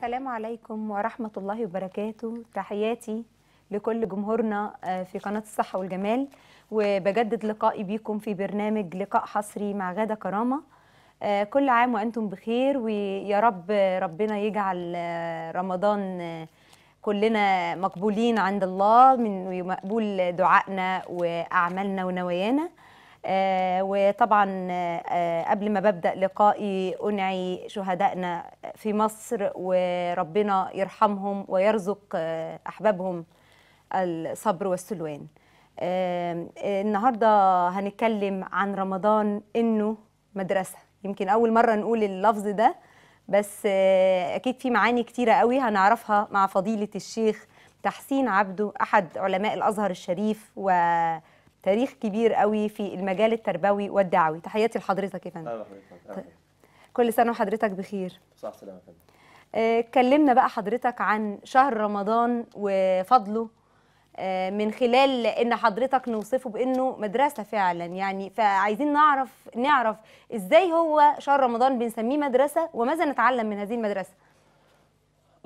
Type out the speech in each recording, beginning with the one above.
السلام عليكم ورحمة الله وبركاته تحياتي لكل جمهورنا آه، في قناة الصحة والجمال وبجدد لقائي بيكم في برنامج لقاء حصري مع غادة كرامة آه، كل عام وأنتم بخير ويا رب ربنا يجعل آه، رمضان كلنا مقبولين عند الله من مقبول دعائنا وأعمالنا ونوايانا آه، وطبعا آه، قبل ما ببدا لقائي انعي شهدائنا في مصر وربنا يرحمهم ويرزق آه، احبابهم الصبر والسلوان النهارده هنتكلم عن رمضان انه مدرسه يمكن اول مره نقول اللفظ ده بس اكيد في معاني كتيره قوي هنعرفها مع فضيله الشيخ تحسين عبده احد علماء الازهر الشريف و تاريخ كبير قوي في المجال التربوي والدعوي تحياتي لحضرتك يا فندم كل سنه وحضرتك بخير صح سلامه يا فندم اتكلمنا آه، بقى حضرتك عن شهر رمضان وفضله آه، من خلال ان حضرتك نوصفه بانه مدرسه فعلا يعني فعايزين نعرف نعرف ازاي هو شهر رمضان بنسميه مدرسه وماذا نتعلم من هذه المدرسه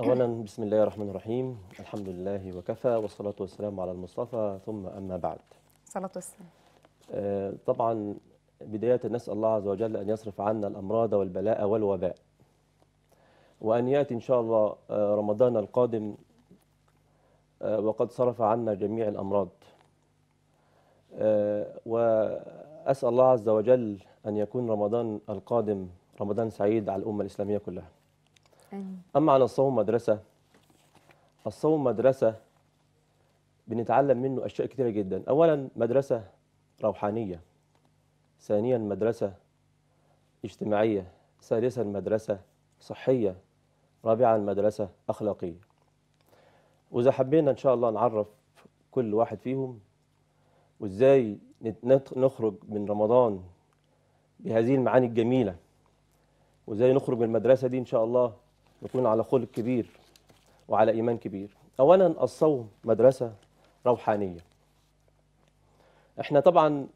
اولا بسم الله الرحمن الرحيم الحمد لله وكفى والصلاه والسلام على المصطفى ثم اما بعد الصلاة والسلام آه، طبعا بداية نسأل الله عز وجل أن يصرف عنا الأمراض والبلاء والوباء وأن يأتي إن شاء الله آه، رمضان القادم آه، وقد صرف عنا جميع الأمراض وأسأل الله عز وجل أن يكون رمضان القادم رمضان سعيد على الأمة الإسلامية كلها أما عن الصوم مدرسة الصوم مدرسة بنتعلم منه أشياء كثيرة جدا أولا مدرسة روحانية ثانيا مدرسة اجتماعية ثالثا مدرسة صحية رابعا مدرسة أخلاقية وإذا حبينا إن شاء الله نعرف كل واحد فيهم وإزاي نخرج من رمضان بهذه المعاني الجميلة وإزاي نخرج من المدرسة دي إن شاء الله نكون على خلق كبير وعلى إيمان كبير أولا الصوم مدرسة روحانية احنا طبعا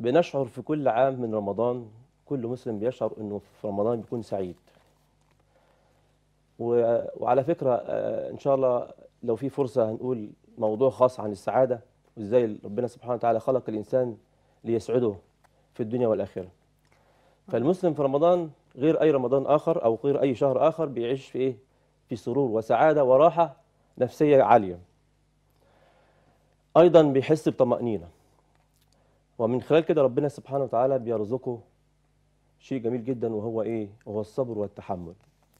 بنشعر في كل عام من رمضان كل مسلم بيشعر انه في رمضان بيكون سعيد وعلى فكرة آه، ان شاء الله لو في فرصة هنقول موضوع خاص عن السعادة وازاي ربنا سبحانه وتعالى خلق الانسان ليسعده في الدنيا والاخره فالمسلم في رمضان غير اي رمضان اخر او غير اي شهر اخر بيعيش في ايه في سرور وسعاده وراحه نفسيه عاليه ايضا بيحس بطمانينه ومن خلال كده ربنا سبحانه وتعالى بيرزقه شيء جميل جدا وهو ايه وهو الصبر والتحمل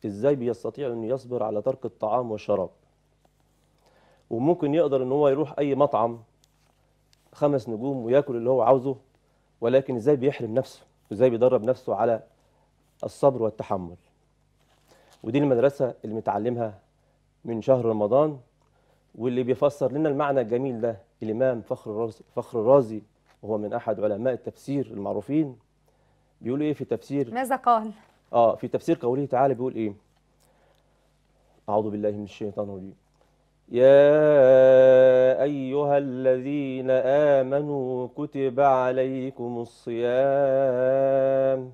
ازاي بيستطيع انه يصبر على ترك الطعام والشراب وممكن يقدر ان هو يروح اي مطعم خمس نجوم وياكل اللي هو عاوزه ولكن ازاي بيحرم نفسه وازاي بيدرب نفسه على الصبر والتحمل ودي المدرسة اللي متعلمها من شهر رمضان واللي بيفسر لنا المعنى الجميل ده الإمام فخر الرازي, فخر الرازي وهو من أحد علماء التفسير المعروفين بيقول إيه في تفسير ماذا قال؟ آه في تفسير قوله تعالى بيقول إيه؟ أعوذ بالله من الشيطان الرجيم يا أيها الذين آمنوا كتب عليكم الصيام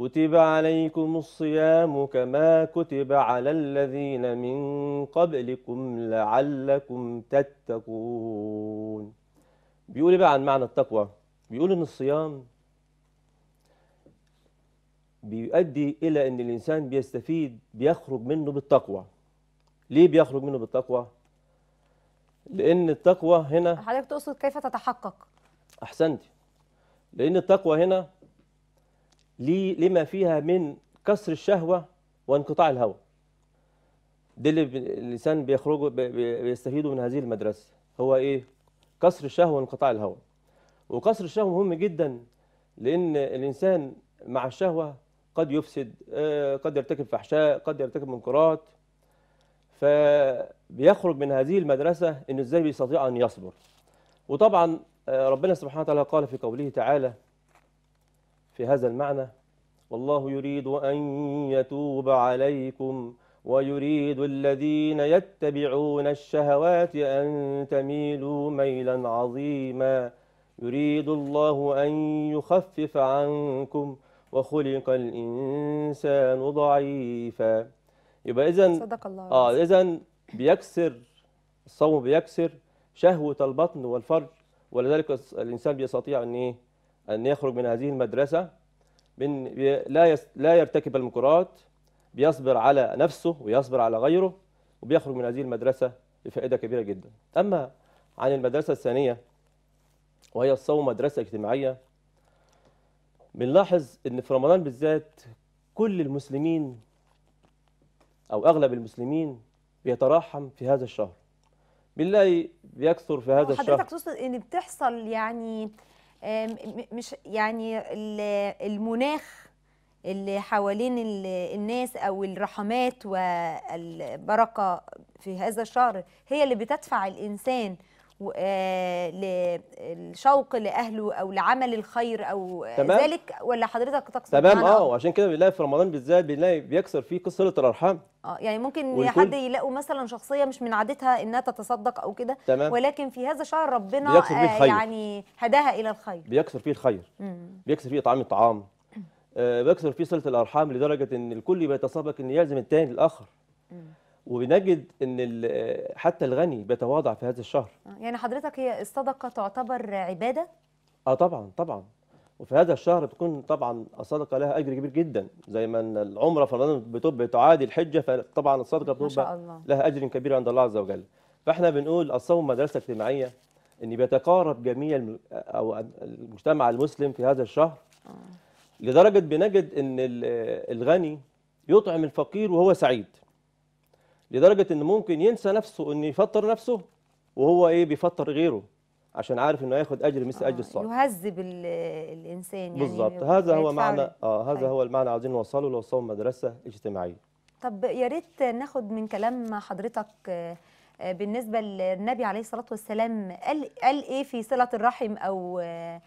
كتب عليكم الصيام كما كتب على الذين من قبلكم لعلكم تتقون بيقول بقى عن معنى التقوى بيقول ان الصيام بيؤدي الى ان الانسان بيستفيد بيخرج منه بالتقوى ليه بيخرج منه بالتقوى لان التقوى هنا حضرتك تقصد كيف تتحقق احسنت لان التقوى هنا لما فيها من كسر الشهوة وانقطاع الهوى ده اللي الإنسان بيخرجوا بيستفيدوا من هذه المدرسة هو إيه؟ كسر الشهوة وانقطاع الهوى وكسر الشهوة مهم جدا لأن الإنسان مع الشهوة قد يفسد آه، قد يرتكب فحشاء قد يرتكب منكرات فبيخرج من هذه المدرسة إنه إزاي بيستطيع أن يصبر وطبعا آه، ربنا سبحانه وتعالى قال في قوله تعالى في هذا المعنى والله يريد أن يتوب عليكم ويريد الذين يتبعون الشهوات أن تميلوا ميلا عظيما يريد الله أن يخفف عنكم وخلق الإنسان ضعيفا يبقى إذا صدق الله آه إذا بيكسر الصوم بيكسر شهوة البطن والفرج ولذلك الإنسان بيستطيع أن إيه أن يخرج من هذه المدرسة من لا لا يرتكب المنكرات بيصبر على نفسه ويصبر على غيره وبيخرج من هذه المدرسة بفائدة كبيرة جدا أما عن المدرسة الثانية وهي الصوم مدرسة اجتماعية بنلاحظ أن في رمضان بالذات كل المسلمين أو أغلب المسلمين بيتراحم في هذا الشهر بنلاقي بيكثر في هذا الشهر حضرتك تقصد ان بتحصل يعني مش يعني المناخ اللي حوالين الناس او الرحمات والبركه في هذا الشهر هي اللي بتدفع الانسان آه، للشوق لاهله او لعمل الخير او تمام. ذلك ولا حضرتك تقصد تمام اه وعشان كده بنلاقي في رمضان بالذات بنلاقي بيكسر فيه قصه صله الارحام اه يعني ممكن حد يلاقوا مثلا شخصيه مش من عادتها انها تتصدق او كده ولكن في هذا الشهر ربنا بيكسر فيه آه، الخير. آه يعني هداها الى الخير بيكسر فيه الخير مم. بيكسر فيه اطعام الطعام آه بيكسر فيه صله الارحام لدرجه ان الكل بيتسابق ان يلزم الثاني الاخر مم. وبنجد ان حتى الغني بيتواضع في هذا الشهر آه، يعني حضرتك هي الصدقه تعتبر عباده اه طبعا طبعا وفي هذا الشهر بتكون طبعا الصدقه لها اجر كبير جدا زي ما العمره في رمضان بتبقى الحجه فطبعا الصدقه بتبقى لها اجر كبير عند الله عز وجل فاحنا بنقول الصوم مدرسه اجتماعيه ان بيتقارب جميع او المجتمع المسلم في هذا الشهر آه. لدرجه بنجد ان الغني يطعم الفقير وهو سعيد لدرجه ان ممكن ينسى نفسه إنه يفطر نفسه وهو ايه بيفطر غيره عشان عارف انه هياخد اجر مثل اجر آه، الصالح يهذب الانسان يعني بالظبط هذا هو معنى اه هذا أيوه. هو المعنى عايزين نوصله لو صوم مدرسه اجتماعيه طب يا ريت ناخد من كلام حضرتك آه، بالنسبه للنبي عليه الصلاه والسلام قال قال ايه في صله الرحم او آه،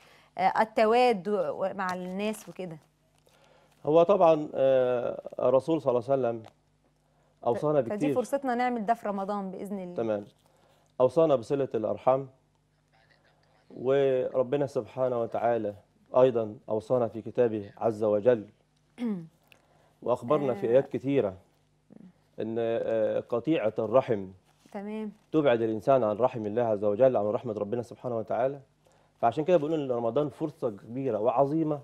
التواد مع الناس وكده هو طبعا الرسول صلى الله عليه وسلم اوصانا بكثير فدي فرصتنا نعمل ده في رمضان باذن الله تمام اوصانا بصله الارحام وربنا سبحانه وتعالى ايضا اوصانا في كتابه عز وجل واخبرنا في ايات كثيره ان آه، قطيعه الرحم تمام تبعد الانسان عن رحم الله عز وجل عن رحمه ربنا سبحانه وتعالى فعشان كده بقول ان رمضان فرصه كبيره وعظيمه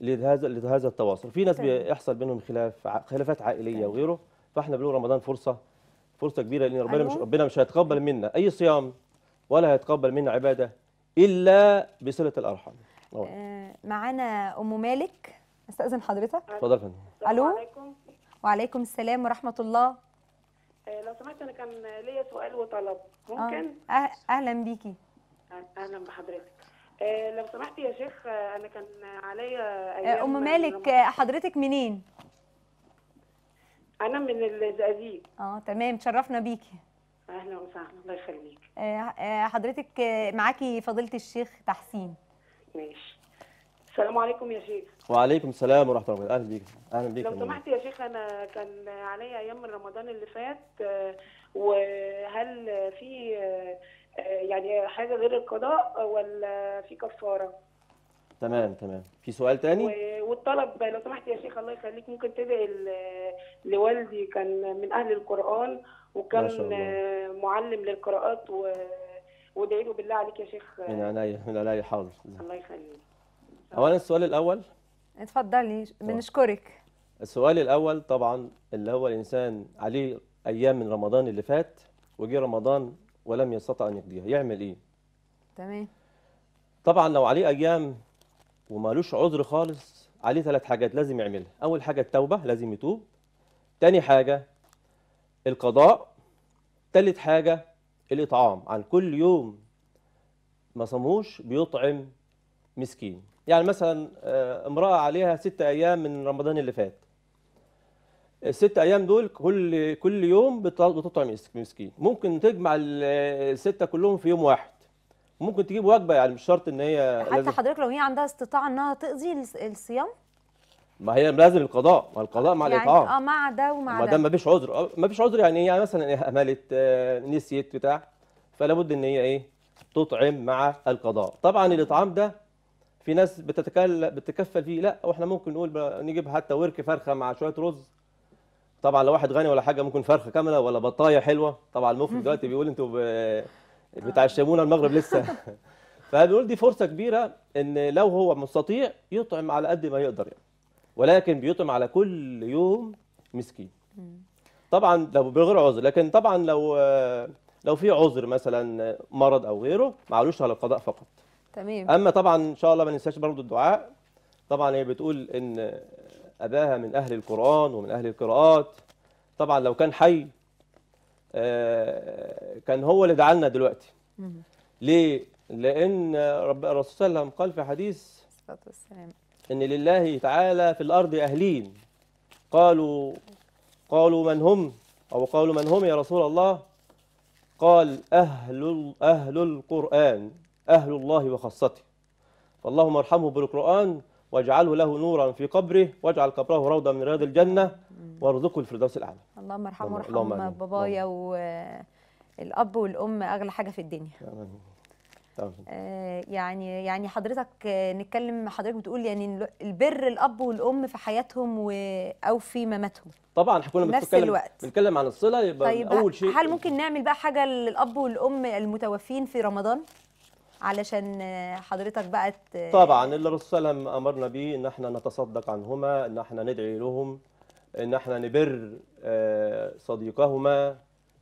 لهذا لهذا التواصل في ناس تمام. بيحصل بينهم خلاف خلافات عائليه تمام. وغيره فاحنا بنقول رمضان فرصه فرصه كبيره لان ربنا أيوه. مش ربنا مش هيتقبل منا اي صيام ولا هيتقبل منا عباده الا بصله الارحام آه معانا ام مالك استاذن حضرتك اتفضل يا فندم الو عليكم. وعليكم السلام ورحمه الله آه، لو سمحت انا كان ليا سؤال وطلب ممكن آه. أه، اهلا بيكي أه، اهلا بحضرتك لو سمحت يا شيخ انا كان عليا ام مالك حضرتك منين انا من الزقازيق اه تمام تشرفنا بيكي اهلا وسهلا الله يخليك آه، آه، حضرتك آه، معاكي فضيله الشيخ تحسين ماشي السلام عليكم يا شيخ وعليكم السلام ورحمه الله وبركاته اهلا بيك اهلا بيك لو سمحت يا شيخ انا كان عليا ايام رمضان اللي فات وهل في يعني حاجه غير القضاء ولا في كفاره تمام تمام في سؤال تاني والطلب لو سمحت يا شيخ الله يخليك ممكن تدعي لوالدي كان من اهل القران وكان معلم للقراءات و... وادعي له بالله عليك يا شيخ من عناية من عناية حاضر الله يخليك اولا السؤال الاول اتفضلي بنشكرك السؤال الاول طبعا اللي هو الانسان عليه ايام من رمضان اللي فات وجي رمضان ولم يستطع ان يقضيها يعمل ايه تمام طبعا لو عليه ايام ومالوش عذر خالص عليه ثلاث حاجات لازم يعملها اول حاجه التوبه لازم يتوب تاني حاجه القضاء تالت حاجه الاطعام عن كل يوم ما صاموش بيطعم مسكين يعني مثلا آه، امراه عليها ست ايام من رمضان اللي فات الست ايام دول كل كل يوم بتطعم مسكين ممكن تجمع السته كلهم في يوم واحد وممكن تجيب وجبه يعني مش شرط ان هي حتى حضرتك لو هي عندها استطاعه انها تقضي الصيام ما هي لازم القضاء ما القضاء مع يعني الاطعام اه مع ده ومع ده ما دام ما فيش عذر مفيش آه، ما فيش عذر يعني هي يعني مثلا املت آه، نسيت بتاع فلا بد ان هي ايه تطعم مع القضاء طبعا الاطعام ده في ناس بتتكل بتتكفل فيه لا واحنا ممكن نقول نجيب حتى ورك فرخه مع شويه رز طبعا لو واحد غني ولا حاجه ممكن فرخه كامله ولا بطايه حلوه طبعا المخرج دلوقتي بيقول انتوا بيتعشمونا آه. المغرب لسه فبيقول دي فرصه كبيره ان لو هو مستطيع يطعم على قد ما يقدر يعني ولكن بيطعم على كل يوم مسكين طبعا لو بغير عذر لكن طبعا لو آه، لو في عذر مثلا مرض او غيره معلوش على القضاء فقط تمام اما طبعا ان شاء الله ما ننساش برضه الدعاء طبعا هي بتقول ان اباها من اهل القران ومن اهل القراءات طبعا لو كان حي آه، كان هو اللي دعا دلوقتي ليه لان رب الرسول صلى الله عليه وسلم قال في حديث والسلام ان لله تعالى في الارض اهلين قالوا قالوا من هم او قالوا من هم يا رسول الله قال اهل اهل القران اهل الله وخاصته فاللهم ارحمه بالقران واجعله له نورا في قبره واجعل قبره روضة من رياض الجنة وارزقه الفردوس الأعلى اللهم ارحمه وارحم بابايا والأب والأم أغلى حاجة في الدنيا آه، يعني يعني حضرتك آه، نتكلم حضرتك بتقول يعني البر الاب والام في حياتهم و او في مماتهم طبعا كنا بنتكلم بنتكلم عن الصله يبقى طيب اول شيء هل ممكن نعمل بقى حاجه للاب والام المتوفين في رمضان علشان حضرتك بقى طبعا اللي الرسول صلى الله عليه وسلم امرنا بيه ان احنا نتصدق عنهما ان احنا ندعي لهم ان احنا نبر آه، صديقهما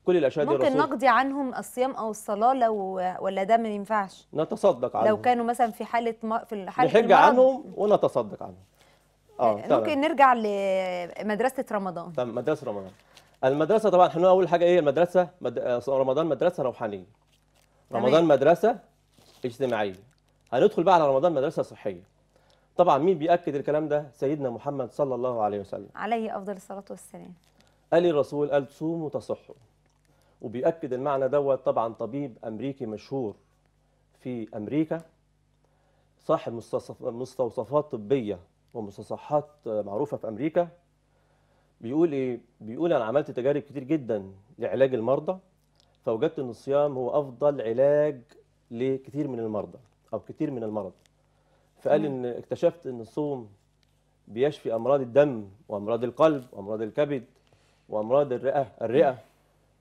كل الاشياء دي ممكن نقضي عنهم الصيام او الصلاه لو ولا ده ما ينفعش نتصدق عنهم لو كانوا مثلا في حاله م... في حاله نحج عنهم ونتصدق عنهم اه, آه، ممكن طبعا. نرجع لمدرسه رمضان طب مدرسه رمضان المدرسه طبعا احنا اول حاجه ايه المدرسه مد... آه، رمضان مدرسه روحانيه رمضان مدرسه اجتماعيه هندخل بقى على رمضان مدرسه صحيه طبعا مين بياكد الكلام ده سيدنا محمد صلى الله عليه وسلم عليه افضل الصلاه والسلام قال الرسول قال صوموا تصحوا وبيأكد المعنى دوت طبعا طبيب أمريكي مشهور في أمريكا صاحب مستوصفات طبية ومستصحات معروفة في أمريكا بيقول إيه؟ بيقول أنا عملت تجارب كتير جدا لعلاج المرضى فوجدت إن الصيام هو أفضل علاج لكثير من المرضى او كثير من المرض فقال ان اكتشفت ان الصوم بيشفي امراض الدم وامراض القلب وامراض الكبد وامراض الرئه الرئه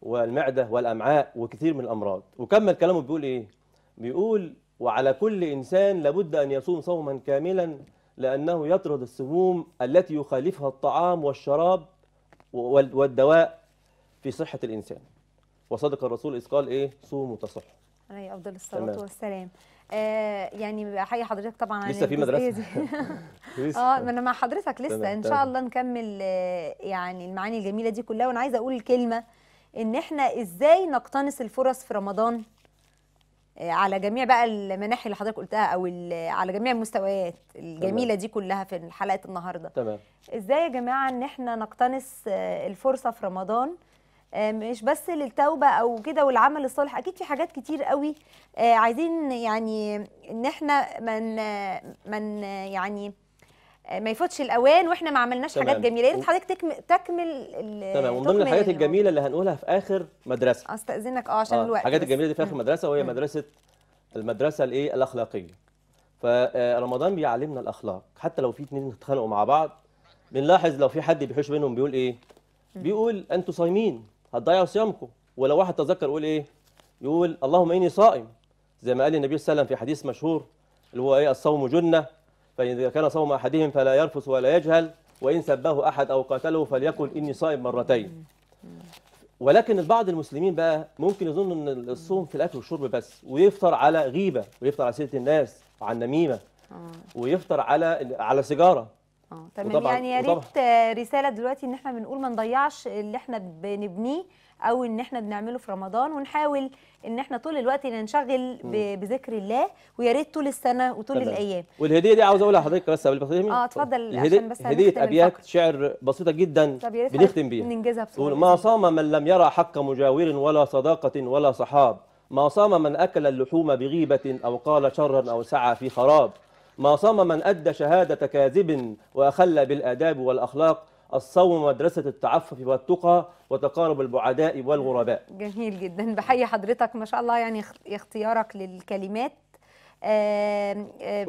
والمعده والامعاء وكثير من الامراض وكمل كلامه بيقول ايه بيقول وعلى كل انسان لابد ان يصوم صوما كاملا لانه يطرد السموم التي يخالفها الطعام والشراب والدواء في صحه الانسان وصدق الرسول اذ قال ايه صوموا تصحوا عليه افضل الصلاه والسلام آه يعني بحيي حضرتك طبعا لسه في مدرسه اه ما انا مع حضرتك لسه تمام. ان طيب. شاء الله نكمل آه، يعني المعاني الجميله دي كلها وانا عايزه اقول الكلمه ان احنا ازاي نقتنص الفرص في رمضان آه، على جميع بقى المناحي اللي حضرتك قلتها او على جميع المستويات الجميله تمام. دي كلها في حلقه النهارده تمام ازاي يا جماعه ان احنا نقتنص آه، الفرصه في رمضان آه، مش بس للتوبه او كده والعمل الصالح اكيد في حاجات كتير قوي آه، عايزين يعني ان احنا من من يعني آه، ما يفوتش الاوان واحنا ما عملناش تمام. حاجات جميله يا ريت حضرتك تكمل تكمل تمام ومن ضمن الحاجات يعني الجميله اللي هنقولها في اخر مدرسه استاذنك اه عشان الوقت الحاجات الجميله دي في اخر مدرسه وهي مدرسه المدرسه الايه الاخلاقيه فرمضان بيعلمنا الاخلاق حتى لو في اتنين اتخانقوا مع بعض بنلاحظ لو في حد بيحوش بينهم بيقول ايه بيقول انتوا صايمين هتضيعوا صيامكم ولو واحد تذكر يقول ايه يقول اللهم اني صائم زي ما قال النبي صلى الله عليه وسلم في حديث مشهور اللي هو ايه الصوم جنه فاذا كان صوم احدهم فلا يرفث ولا يجهل وان سبه احد او قاتله فليقل اني صائم مرتين ولكن البعض المسلمين بقى ممكن يظن ان الصوم في الاكل والشرب بس ويفطر على غيبه ويفطر على سيره الناس وعلى النميمه آه. ويفطر على على سيجاره آه. تمام وطبعًا يعني يا ريت رساله دلوقتي ان احنا بنقول ما نضيعش اللي احنا بنبنيه او ان احنا بنعمله في رمضان ونحاول ان احنا طول الوقت ننشغل بذكر الله ويا ريت طول السنه وطول تمام. الايام والهديه دي عاوز اقولها لحضرتك بس قبل ما تفهمي اه اتفضل عشان بس هديه ابيات شعر بسيطه جدا بنختم بيها ننجزها بسرعه ما صام من لم يرى حق مجاور ولا صداقه ولا صحاب ما صام من اكل اللحوم بغيبه او قال شرا او سعى في خراب ما صام من أدى شهادة كاذب وأخل بالآداب والأخلاق الصوم مدرسة التعفف والتقى وتقارب البعداء والغرباء جميل جدا بحيي حضرتك ما شاء الله يعني اختيارك للكلمات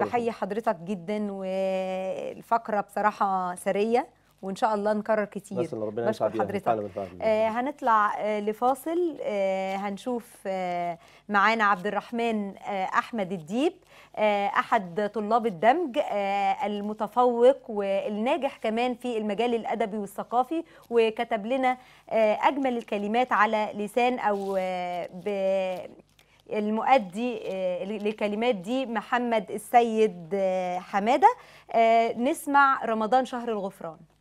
بحيي حضرتك جدا والفقرة بصراحة سرية وان شاء الله نكرر كتير بس ربنا بشكر حضرتك آه هنطلع آه لفاصل آه هنشوف آه معانا عبد الرحمن آه احمد الديب آه احد طلاب الدمج آه المتفوق والناجح كمان في المجال الادبي والثقافي وكتب لنا آه اجمل الكلمات على لسان او آه ب المؤدي آه، للكلمات دي محمد السيد آه، حماده آه، نسمع رمضان شهر الغفران